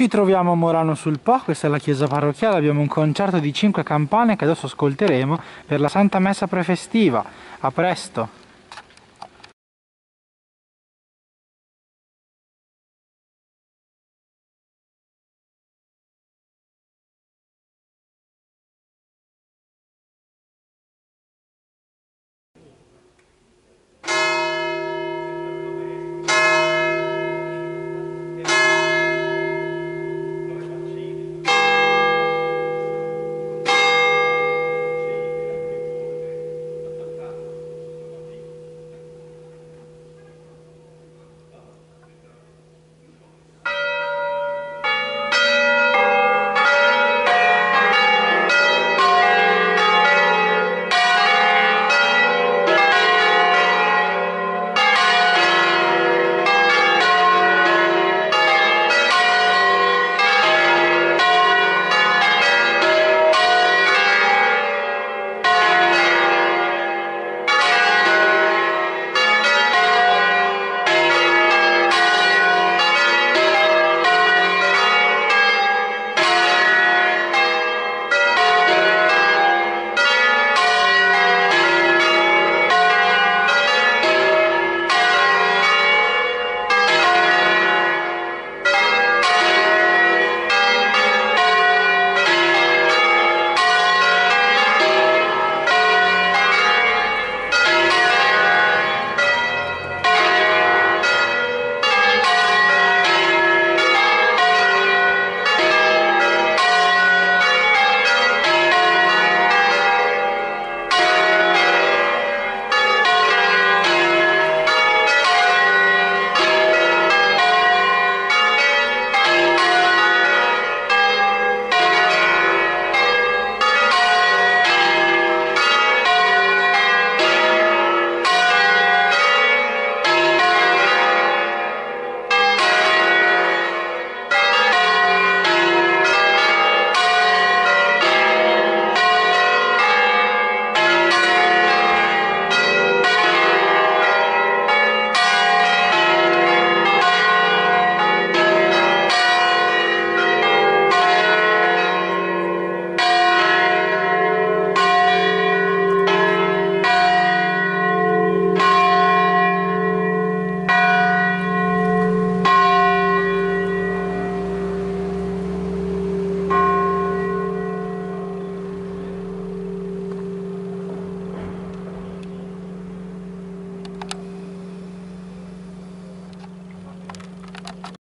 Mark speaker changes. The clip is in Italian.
Speaker 1: Ci troviamo a Morano sul Po, questa è la chiesa parrocchiale, abbiamo un concerto di 5 campane che adesso ascolteremo per la Santa Messa prefestiva. A presto!